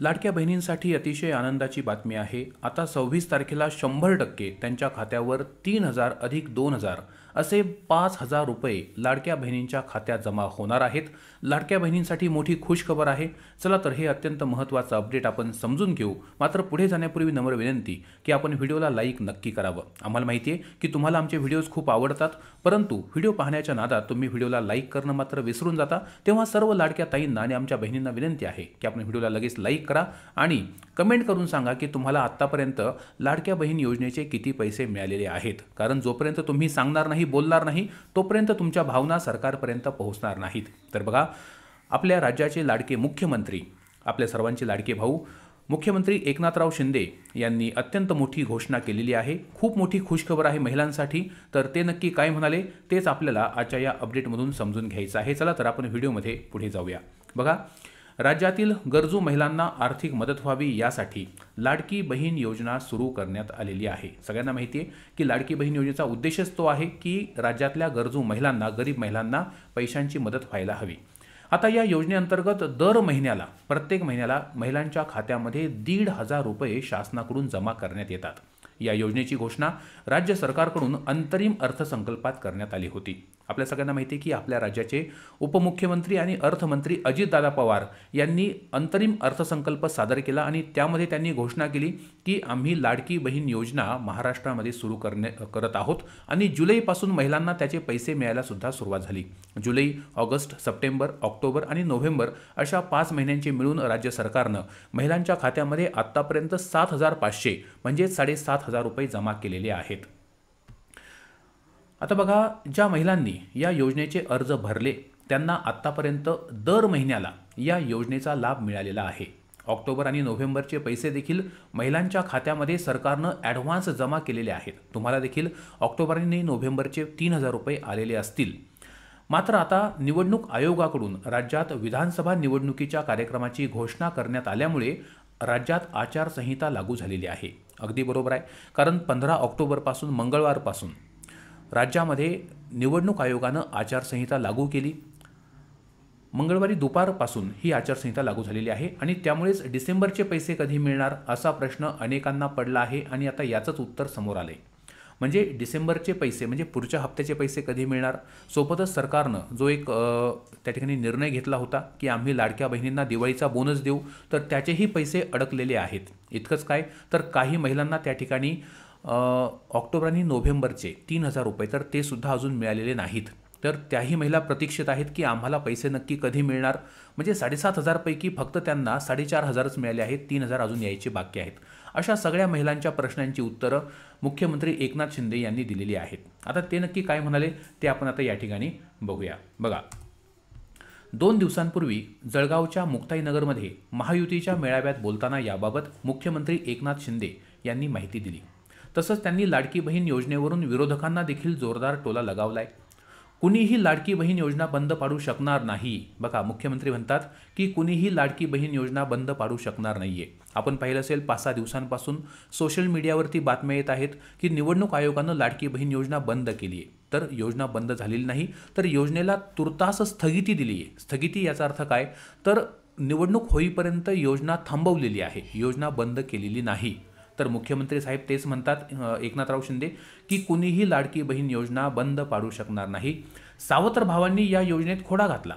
लाडक्या बहिणींसाठी अतिशय आनंदाची बातमी आहे आता सव्वीस तारखेला शंभर टक्के त्यांच्या खात्यावर तीन हजार अधिक दोन हजार असे पाच हजार रुपये लाडक्या बहिणींच्या खात्यात जमा होणार आहेत लाडक्या बहिणींसाठी मोठी खुशखबर आहे चला तर हे अत्यंत महत्त्वाचं अपडेट आपण समजून घेऊ मात्र पुढे जाण्यापूर्वी नम्र विनंती की आपण व्हिडिओला लाईक नक्की करावं आम्हाला माहिती आहे की तुम्हाला आमचे व्हिडिओज खूप आवडतात परंतु व्हिडिओ पाहण्याच्या नादात तुम्ही व्हिडिओला लाईक करणं मात्र विसरून जाता तेव्हा सर्व लाडक्या ताईंना आणि आमच्या बहिणींना विनंती आहे की आपण व्हिडिओला लगेच लाईक करा आणि कमेंट करून सांगा की तुम्हाला आत्तापर्यंत लाडक्या बहीण योजनेचे किती पैसे मिळालेले आहेत कारण जोपर्यंत तुम्ही सांगणार नाही काही बोलणार नाही तोपर्यंत तुमच्या भावना सरकारपर्यंत पोहोचणार नाहीत तर बघा आपल्या राज्याचे लाडके मुख्यमंत्री आपल्या सर्वांचे लाडके भाऊ मुख्यमंत्री एकनाथराव शिंदे यांनी अत्यंत मोठी घोषणा केलेली आहे खूप मोठी खुशखबर आहे महिलांसाठी तर ते नक्की काय म्हणाले तेच आपल्याला आजच्या या अपडेटमधून समजून घ्यायचं आहे चला तर आपण व्हिडिओमध्ये पुढे जाऊया बघा राज्यातील गरजू महिलांना आर्थिक मदत व्हावी यासाठी लाडकी बहीण योजना सुरू करण्यात आलेली आहे सगळ्यांना माहिती आहे की लाडकी बहीण योजनेचा उद्देशच तो आहे की राज्यातल्या गरजू महिलांना गरीब महिलांना पैशांची मदत व्हायला हवी आता या योजनेअंतर्गत दर महिन्याला प्रत्येक महिन्याला महिलांच्या खात्यामध्ये दीड हजार रुपये शासनाकडून जमा करण्यात येतात या योजनेची घोषणा राज्य सरकारकडून अंतरिम अर्थसंकल्पात करण्यात आली होती आपल्या सगळ्यांना माहिती आहे की आपल्या राज्याचे उपमुख्यमंत्री आणि अर्थमंत्री अजितदादा पवार यांनी अंतरिम अर्थसंकल्प सादर केला आणि त्यामध्ये त्यांनी घोषणा केली की आम्ही लाडकी बहीण योजना महाराष्ट्रामध्ये सुरू करणे करत आहोत आणि जुलैपासून महिलांना त्याचे पैसे मिळायला सुद्धा सुरुवात झाली जुलै ऑगस्ट सप्टेंबर ऑक्टोबर आणि नोव्हेंबर अशा पाच महिन्यांचे मिळून राज्य सरकारनं महिलांच्या खात्यामध्ये आत्तापर्यंत सात हजार पाचशे म्हणजेच साडेसात हजार रुपये जमा केलेले आहेत आता बघा ज्या महिलांनी या योजनेचे अर्ज भरले त्यांना आत्तापर्यंत दर महिन्याला या योजनेचा लाभ मिळालेला आहे ऑक्टोबर आणि नोव्हेंबरचे पैसे देखील महिलांच्या खात्यामध्ये सरकारनं ॲडव्हान्स जमा केलेले आहेत तुम्हाला देखील ऑक्टोबर आणि नोव्हेंबरचे तीन हजार रुपये आलेले असतील मात्र आता निवडणूक आयोगाकडून राज्यात विधानसभा निवडणुकीच्या कार्यक्रमाची घोषणा करण्यात आल्यामुळे राज्यात आचारसंहिता लागू झालेली आहे अगदी बरोबर आहे कारण पंधरा ऑक्टोबरपासून मंगळवारपासून राज्यामध्ये निवडणूक आयोगानं आचारसंहिता लागू केली मंगळवारी दुपारपासून ही आचारसंहिता लागू झालेली आहे आणि त्यामुळेच डिसेंबरचे पैसे कधी मिळणार असा प्रश्न अनेकांना पडला आहे आणि आता याचंच उत्तर समोर आलं आहे म्हणजे डिसेंबरचे पैसे म्हणजे पुढच्या हप्त्याचे पैसे कधी मिळणार सोबतच सरकारनं जो एक त्या ठिकाणी निर्णय घेतला होता की आम्ही लाडक्या बहिणींना दिवाळीचा बोनस देऊ तर त्याचेही पैसे अडकलेले आहेत इतकंच काय तर काही महिलांना त्या ठिकाणी ऑक्टोबर आणि नोव्हेंबरचे तीन हजार रुपये तर ते सुद्धा अजून मिळालेले नाहीत तर त्याही महिला प्रतीक्षित आहेत की आम्हाला पैसे नक्की कधी मिळणार म्हणजे साडेसात हजारपैकी फक्त त्यांना साडेचार हजारच मिळाले आहेत तीन हजार अजून यायचे बाकी आहेत अशा सगळ्या महिलांच्या प्रश्नांची उत्तरं मुख्यमंत्री एकनाथ शिंदे यांनी दिलेली आहेत आता ते नक्की काय म्हणाले ते आपण आता या ठिकाणी बघूया बघा दोन दिवसांपूर्वी जळगावच्या मुक्ताईनगरमध्ये महायुतीच्या मेळाव्यात बोलताना याबाबत मुख्यमंत्री एकनाथ शिंदे यांनी माहिती दिली तसंच त्यांनी लाडकी बहीण योजनेवरून विरोधकांना देखील जोरदार टोला लगावला आहे कुणीही लाडकी बहीण योजना बंद पाडू शकणार नाही बघा मुख्यमंत्री म्हणतात की कुणीही लाडकी बहीण योजना बंद पाडू शकणार नाही आहे आपण पाहिलं असेल पाच सहा दिवसांपासून सोशल मीडियावरती बातम्या येत आहेत की निवडणूक आयोगानं लाडकी बहीण योजना बंद केली आहे तर योजना बंद झालेली नाही तर योजनेला तुर्तास स्थगिती दिली आहे स्थगिती याचा अर्थ काय तर निवडणूक होईपर्यंत योजना थांबवलेली आहे योजना बंद केलेली नाही तर मुख्यमंत्री साहेब तेच म्हणतात एकनाथराव शिंदे की कुणीही लाडकी बहीण योजना बंद पाडू शकणार नाही सावत्र भावांनी या योजनेत खोडा घातला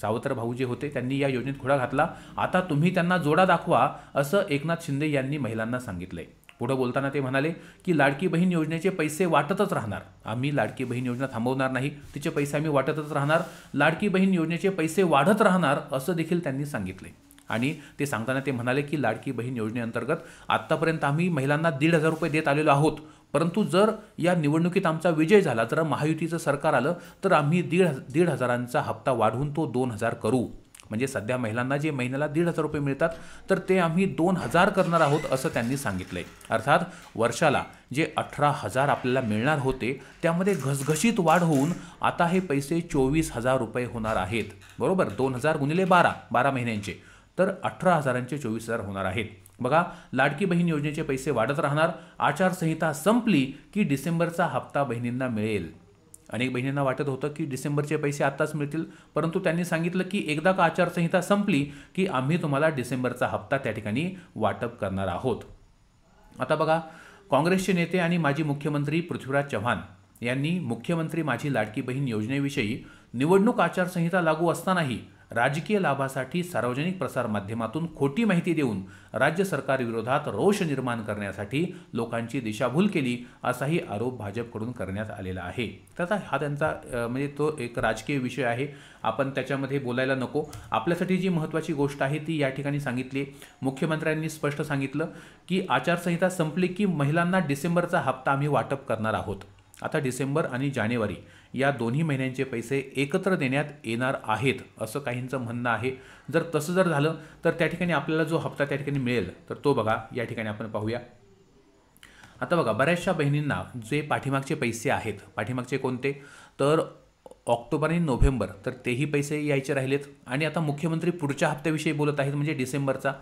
सावत्र भाऊ जे होते त्यांनी या योजनेत खोडा घातला आता तुम्ही त्यांना जोडा दाखवा असं एकनाथ शिंदे यांनी महिलांना सांगितलंय पुढं बोलताना ते म्हणाले की लाडकी बहीण योजनेचे पैसे वाटतच राहणार आम्ही लाडकी बहीण योजना थांबवणार नाही तिचे पैसे आम्ही वाटतच राहणार लाडकी बहीण योजनेचे पैसे वाढत राहणार असं देखील त्यांनी सांगितले आणि ते सांगताना ते म्हणाले की लाडकी बहीण योजनेअंतर्गत आत्तापर्यंत आम्ही महिलांना दीड हजार रुपये देत आलेलो आहोत परंतु जर या निवडणुकीत आमचा विजय झाला तर महायुतीचं सरकार आलं तर आम्ही दीड दीड हजारांचा हप्ता वाढवून तो दोन हजार करू म्हणजे सध्या महिलांना जे महिन्याला दीड हजार रुपये मिळतात तर ते आम्ही दोन हजार करणार आहोत असं त्यांनी सांगितलं आहे अर्थात वर्षाला जे अठरा हजार आपल्याला मिळणार होते त्यामध्ये घसघशीत वाढ होऊन आता हे पैसे चोवीस हजार रुपये होणार आहेत बरोबर दोन हजार गुणिले बारा बारा महिन्यांचे तर अठरा हजारांचे चोवीस हजार होणार आहेत बघा लाडकी बहीण योजनेचे पैसे वाढत राहणार आचारसंहिता संपली की डिसेंबरचा हप्ता बहिणींना मिळेल अनेक बहिणींना वाटत होतं की डिसेंबरचे पैसे आत्ताच मिळतील परंतु त्यांनी सांगितलं की एकदा का आचारसंहिता संपली की आम्ही तुम्हाला डिसेंबरचा हप्ता त्या ठिकाणी वाटप करणार आहोत आता बघा काँग्रेसचे नेते आणि माजी मुख्यमंत्री पृथ्वीराज चव्हाण यांनी मुख्यमंत्री माझी लाडकी बहीण योजनेविषयी निवडणूक आचारसंहिता लागू असतानाही राजकीय लाभासाठी सार्वजनिक प्रसारमाध्यमातून खोटी माहिती देऊन राज्य सरकारविरोधात रोष निर्माण करण्यासाठी लोकांची दिशाभूल केली असाही आरोप भाजपकडून करण्यात आलेला आहे त्याचा हा त्यांचा म्हणजे तो एक राजकीय विषय आहे आपण त्याच्यामध्ये बोलायला नको आपल्यासाठी जी महत्त्वाची गोष्ट आहे ती या ठिकाणी सांगितली मुख्यमंत्र्यांनी स्पष्ट सांगितलं की आचारसंहिता संपली की महिलांना डिसेंबरचा हप्ता आम्ही वाटप करणार आहोत आता डिसेंबर आणि जानेवारी या दोन्ही महिन्यांचे पैसे एकत्र देण्यात येणार आहेत असं काहींचं म्हणणं आहे जर तसं जर झालं तर त्या ठिकाणी आपल्याला जो हप्ता त्या ठिकाणी मिळेल तर तो बघा या ठिकाणी आपण पाहूया आता बघा बऱ्याचशा बहिणींना जे पाठीमागचे पैसे आहेत पाठीमागचे कोणते तर ऑक्टोबर आणि नोव्हेंबर तर तेही पैसे यायचे राहिलेत आणि आता मुख्यमंत्री पुढच्या हप्त्याविषयी बोलत आहेत म्हणजे डिसेंबरचा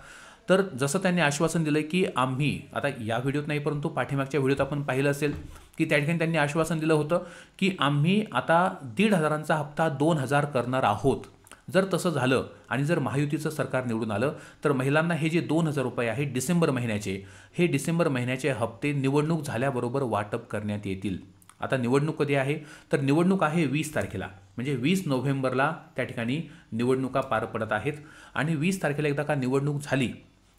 तर जसं त्यांनी आश्वासन दिलं की आम्ही आता या व्हिडिओत नाही परंतु पाठीमागच्या व्हिडिओत आपण पाहिलं असेल की त्या ठिकाणी त्यांनी आश्वासन दिलं होतं की आम्ही आता दीड हजारांचा हप्ता दोन हजार करणार आहोत जर तसं झालं आणि जर महायुतीचं सरकार निवडून आलं तर महिलांना हे जे दोन हजार रुपये आहे डिसेंबर महिन्याचे हे डिसेंबर महिन्याचे हप्ते निवडणूक झाल्याबरोबर वाटप करण्यात येतील आता निवडणूक कधी आहे तर निवडणूक आहे वीस तारखेला म्हणजे वीस नोव्हेंबरला त्या ठिकाणी निवडणुका पार पडत आहेत आणि वीस तारखेला एकदा का निवडणूक झाली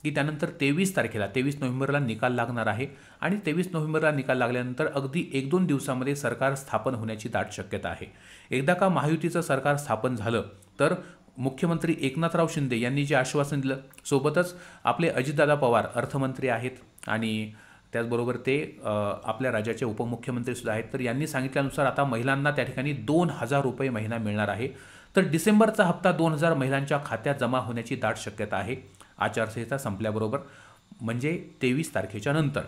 की त्यानंतर तेवीस तारखेला तेवीस नोव्हेंबरला निकाल लागणार आहे आणि तेवीस नोव्हेंबरला निकाल लागल्यानंतर अगदी एक दोन दिवसामध्ये सरकार स्थापन होण्याची दाट शक्यता आहे एकदा का महायुतीचं सरकार स्थापन झालं तर मुख्यमंत्री एकनाथराव शिंदे यांनी जे आश्वासन दिलं सोबतच आपले अजितदादा पवार अर्थमंत्री आहेत आणि त्याचबरोबर ते आपल्या राज्याचे उपमुख्यमंत्रीसुद्धा आहेत तर यांनी सांगितल्यानुसार आता महिलांना त्या ठिकाणी दोन हजार रुपये महिना मिळणार आहे तर डिसेंबरचा हप्ता दोन हजार महिलांच्या खात्यात जमा होण्याची दाट शक्यता आहे आचारसंहिता संपल्याबरोबर म्हणजे तेवीस तारखेच्या नंतर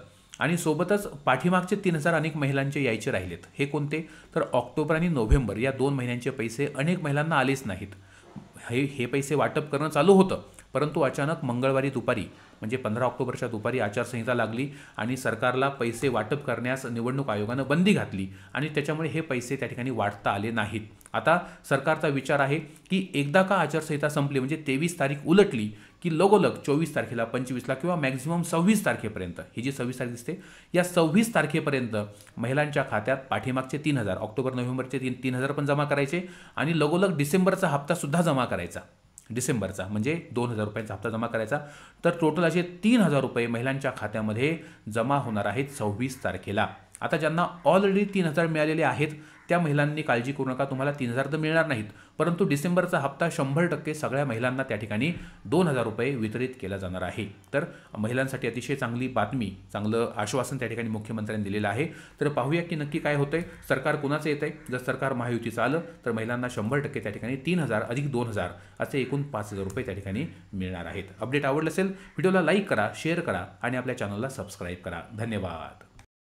आणि सोबतच पाठीमागचे तीन हजार अनेक महिलांचे यायचे राहिलेत हे कोणते तर ऑक्टोबर आणि नोव्हेंबर या दोन महिन्यांचे पैसे अनेक महिलांना आलेच नाहीत हे हे पैसे वाटप करणं चालू होतं परंतु अचानक मंगळवारी दुपारी म्हणजे पंधरा ऑक्टोबरच्या दुपारी आचारसंहिता लागली आणि सरकारला पैसे वाटप करण्यास निवडणूक आयोगानं बंदी घातली आणि त्याच्यामुळे हे पैसे त्या ठिकाणी वाटता आले नाहीत आता सरकारचा विचार आहे की एकदा का आचारसंहिता संपली म्हणजे तेवीस तारीख उलटली की लगोलग चोवीस तारखेला पंचवीसला किंवा मॅक्झिमम सव्वीस तारखेपर्यंत ही जी सव्वीस तारीख दिसते या सव्वीस तारखेपर्यंत महिलांच्या खात्यात पाठीमागचे तीन हजार ऑक्टोबर नोव्हेंबरचे तीन तीन हजार पण जमा करायचे आणि लगोलग डिसेंबरचा हप्तासुद्धा जमा करायचा डिसेंबरचा म्हणजे दोन हजार रुपयांचा हप्ता जमा करायचा तर टोटल असे तीन हजार रुपये महिलांच्या खात्यामध्ये जमा होणार आहेत सव्वीस तारखेला आता ज्यांना ऑलरेडी तीन हजार मिळालेले आहेत त्या महिलांनी काळजी करू नका तुम्हाला तीन हजार तर मिळणार नाहीत परंतु डिसेंबरचा हप्ता शंभर टक्के सगळ्या महिलांना त्या ठिकाणी दोन हजार रुपये वितरित केला जाणार आहे तर महिलांसाठी अतिशय चांगली बातमी चांगलं आश्वासन त्या ठिकाणी मुख्यमंत्र्यांनी दिलेलं आहे तर पाहूया की नक्की काय होतंय सरकार कोणाचं येत आहे जर सरकार महायुतीचं आलं तर महिलांना शंभर टक्के त्या ठिकाणी तीन हजार अधिक दोन हजार असे एकूण पाच हजार रुपये त्या ठिकाणी मिळणार आहेत अपडेट आवडलं असेल व्हिडिओला लाईक करा शेअर करा आणि आपल्या चॅनलला सबस्क्राईब करा धन्यवाद